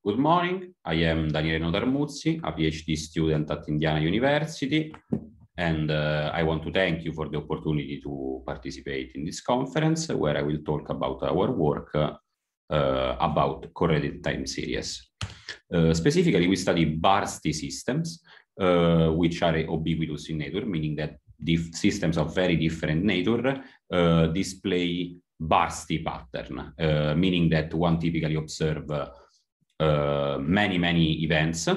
Good morning. I am Daniele Notarmuzzi, a PhD student at Indiana University, and uh, I want to thank you for the opportunity to participate in this conference where I will talk about our work uh, about correlated time series. Uh, specifically, we study bursty systems, uh, which are ubiquitous in nature, meaning that systems of very different nature uh, display bursty pattern, uh, meaning that one typically observe uh, many, many events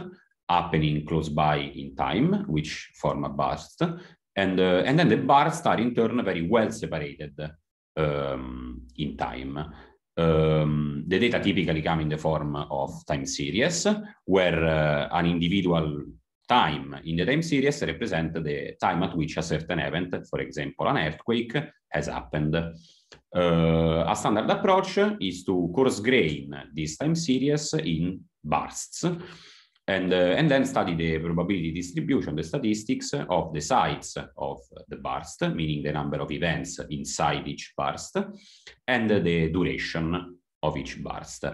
happening close by in time, which form a burst. And, uh, and then the bursts are in turn very well separated um, in time. Um, the data typically come in the form of time series, where uh, an individual time in the time series represents the time at which a certain event, for example, an earthquake, has happened. Uh, a standard approach is to coarse grain this time series in bursts and, uh, and then study the probability distribution, the statistics of the size of the burst, meaning the number of events inside each burst, and the duration of each burst.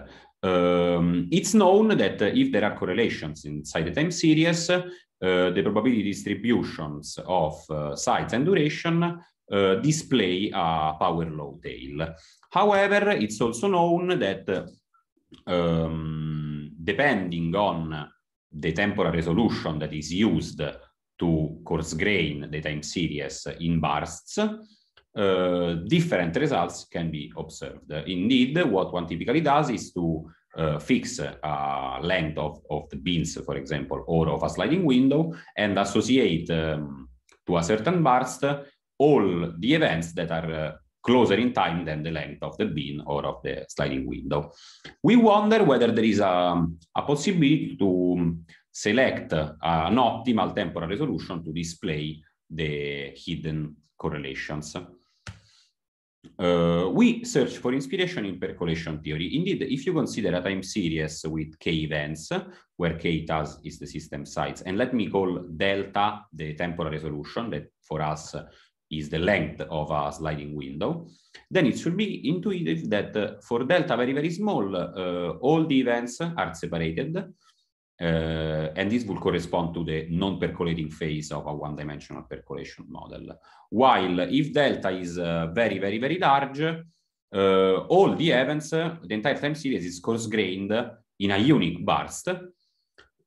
Um, it's known that if there are correlations inside the time series, uh, the probability distributions of uh, and duration uh, display a power law tail. However, it's also known that um, depending on the temporal resolution that is used to coarse grain the time series in bursts, uh, different results can be observed. Indeed, what one typically does is to uh, fix a length of, of the beans, for example, or of a sliding window, and associate um, to a certain burst all the events that are uh, closer in time than the length of the bin or of the sliding window. We wonder whether there is a, a possibility to um, select uh, an optimal temporal resolution to display the hidden correlations. Uh, we search for inspiration in percolation theory. Indeed, if you consider a time series with k events, where k is the system size, and let me call delta the temporal resolution that for us is the length of a sliding window, then it should be intuitive that uh, for delta very, very small, uh, all the events are separated, uh, and this will correspond to the non-percolating phase of a one-dimensional percolation model. While if delta is uh, very, very, very large, uh, all the events, uh, the entire time series is coarse-grained in a unique burst,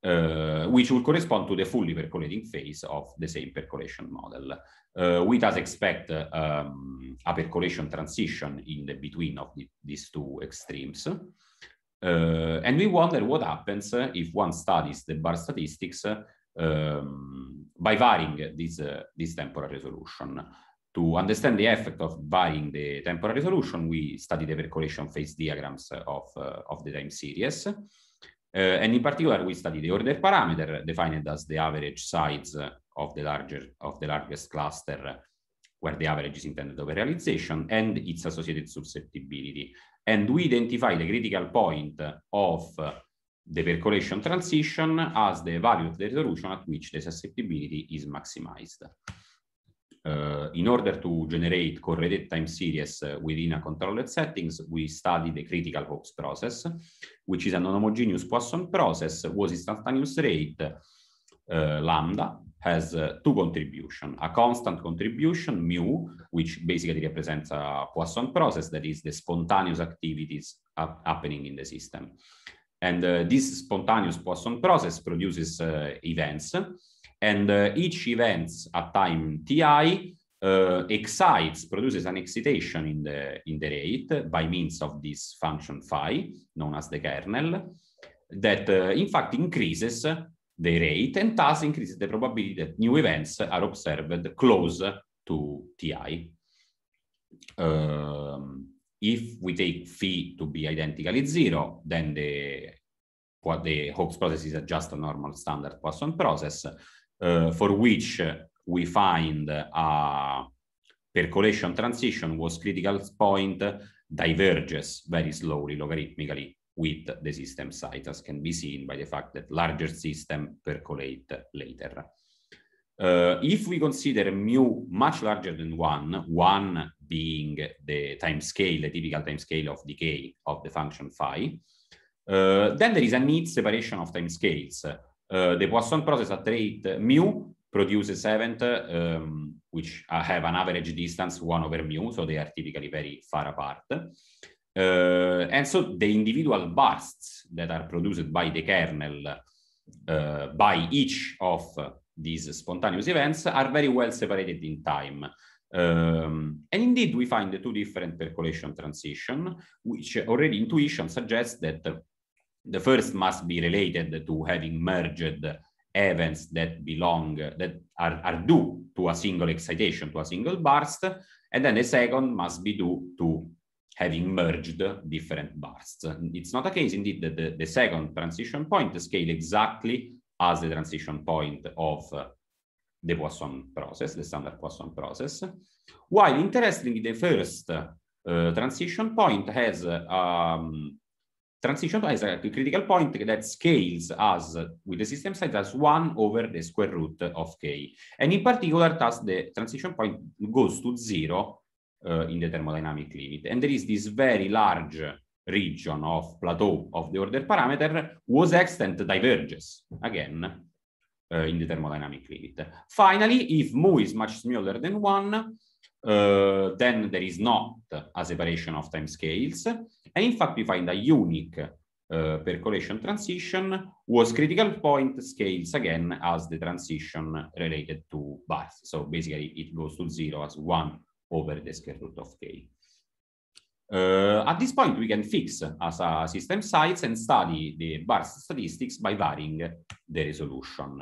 uh, which will correspond to the fully percolating phase of the same percolation model. Uh, we thus expect uh, um, a percolation transition in the between of the, these two extremes. Uh, and we wonder what happens if one studies the bar statistics um, by varying this, uh, this temporal resolution. To understand the effect of varying the temporal resolution, we study the percolation phase diagrams of, uh, of the time series. Eh, and in particular, we study the order parameter defined as the average size of the larger of the largest cluster where the average is intended over realization and its associated susceptibility. And we identify the critical point of the percolation transition as the value of the resolution at which the susceptibility is maximized uh, in order to generate correlated time series uh, within a controlled settings, we study the critical Hawks process, which is an homogeneous Poisson process whose instantaneous rate, uh, lambda, has two contribution, a constant contribution, mu, which basically represents a Poisson process, that is the spontaneous activities happening in the system. And this spontaneous Poisson process produces events and uh, each events at time ti uh, excites, produces an excitation in the, in the rate by means of this function phi, known as the kernel, that uh, in fact increases the rate and thus increases the probability that new events are observed close to ti. Um, if we take phi to be identically zero, then the, what the Hobbes process is just a normal standard Poisson process. Uh, for which we find a percolation transition was critical point diverges very slowly logarithmically with the system size, as can be seen by the fact that larger system percolate later. Uh, if we consider mu much larger than one, one being the time scale, the typical time scale of decay of the function phi, uh, then there is a neat separation of time scales uh, the Poisson process at rate uh, mu produces event um, which have an average distance one over mu, so they are typically very far apart. Uh, and so the individual bursts that are produced by the kernel uh, by each of uh, these spontaneous events are very well separated in time. Um, and indeed, we find the two different percolation transition, which already intuition suggests that the first must be related to having merged events that belong, that are, are due to a single excitation, to a single burst. And then the second must be due to having merged different bursts. It's not a case indeed that the, the second transition point scale exactly as the transition point of uh, the Poisson process, the standard Poisson process. While interestingly, the first uh, transition point has um, transition to a critical point that scales as with the system size as one over the square root of k. And in particular, thus the transition point goes to zero uh, in the thermodynamic limit. And there is this very large region of plateau of the order parameter whose extent diverges again uh, in the thermodynamic limit. Finally, if mu is much smaller than one, uh, then there is not a separation of time scales. And in fact, we find a unique uh, percolation transition was critical point scales again as the transition related to bars. So basically it goes to zero as one over the square root of k. Uh, at this point, we can fix as a system size and study the bar statistics by varying the resolution.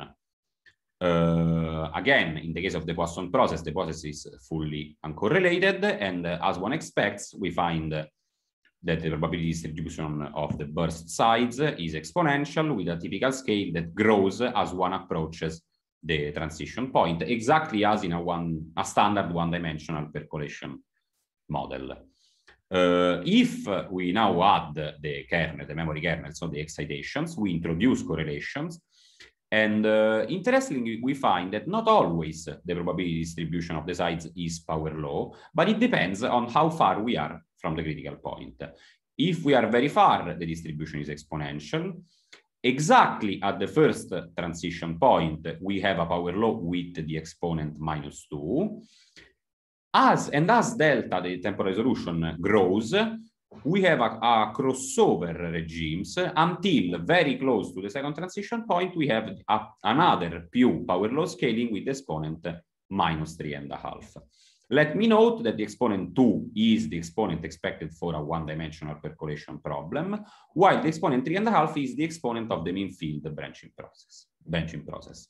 Uh, again, in the case of the Poisson process, the process is fully uncorrelated. And uh, as one expects, we find that the probability distribution of the burst size is exponential with a typical scale that grows as one approaches the transition point, exactly as in a, one, a standard one-dimensional percolation model. Uh, if we now add the kernel, the memory kernel, so the excitations, we introduce correlations, and uh, interestingly, we find that not always the probability distribution of the sides is power law, but it depends on how far we are from the critical point. If we are very far, the distribution is exponential. Exactly at the first transition point, we have a power law with the exponent minus two. As and as delta, the temporal resolution grows, we have a, a, crossover regimes until very close to the second transition point, we have a, another pure power law scaling with the exponent minus three and a half. Let me note that the exponent 2 is the exponent expected for a one-dimensional percolation problem, while the exponent 3.5 is the exponent of the mean field branching process. Branching process.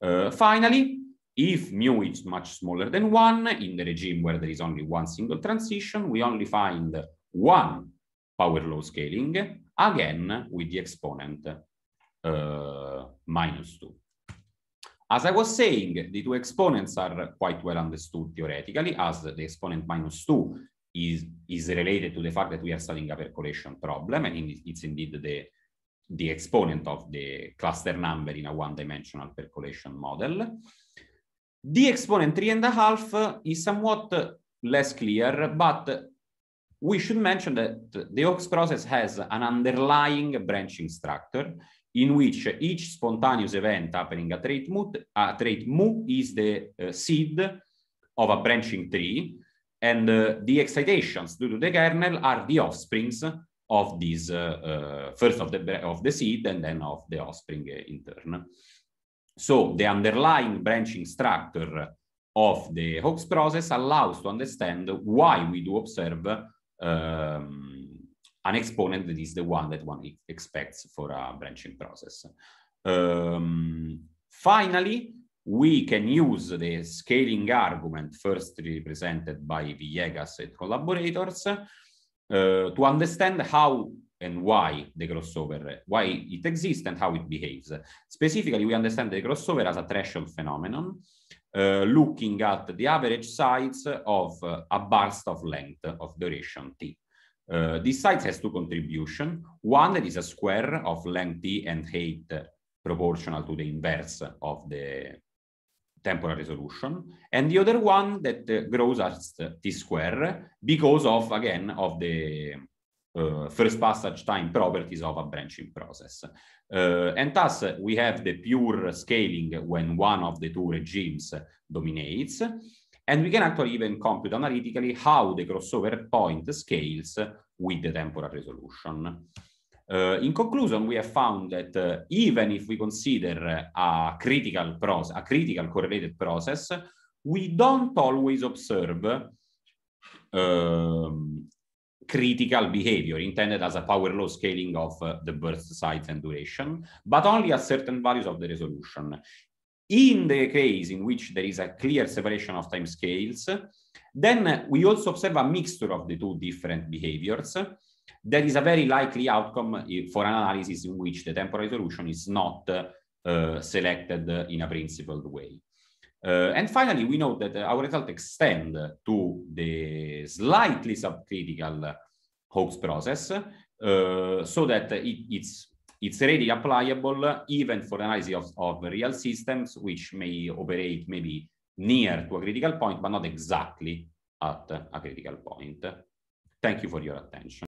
Uh, finally, if mu is much smaller than 1, in the regime where there is only one single transition, we only find one power law scaling, again with the exponent uh, minus 2. As I was saying, the two exponents are quite well understood theoretically, as the exponent minus 2 is, is related to the fact that we are studying a percolation problem, and it's indeed the, the exponent of the cluster number in a one-dimensional percolation model. The exponent 3.5 is somewhat less clear, but we should mention that the Ox process has an underlying branching structure in which each spontaneous event happening at rate mu, at rate mu is the uh, seed of a branching tree, and uh, the excitations due to the kernel are the offsprings of these uh, uh, first of the of the seed and then of the offspring in turn. So the underlying branching structure of the Hox process allows to understand why we do observe um, an exponent that is the one that one expects for a branching process. Um, finally, we can use the scaling argument first represented by Villegas and collaborators uh, to understand how and why the crossover, why it exists and how it behaves. Specifically, we understand the crossover as a threshold phenomenon uh, looking at the average size of uh, a burst of length of duration t. Uh, this size has two contribution. One that is a square of length t and height proportional to the inverse of the temporal resolution, and the other one that eh, grows as t square because of, again, of the uh, first passage time properties of a branching process. Uh, and thus, we have the pure scaling when one of the two regimes dominates. And we can actually even compute analytically how the crossover point scales with the temporal resolution. Uh, in conclusion, we have found that uh, even if we consider a critical process, a critical correlated process, we don't always observe um, critical behavior intended as a power law scaling of uh, the burst size and duration, but only at certain values of the resolution. In the case in which there is a clear separation of time scales, then we also observe a mixture of the two different behaviors. That is a very likely outcome eh, for an analysis in which the temporal resolution is not uh, selected in a principled way. Uh, and finally, we know that uh, our results extend to the slightly subcritical Hawke's process uh, so that it, it's it's already applicable even for analysis of, of real systems which may operate maybe near to a critical point, but not exactly at a critical point. Thank you for your attention.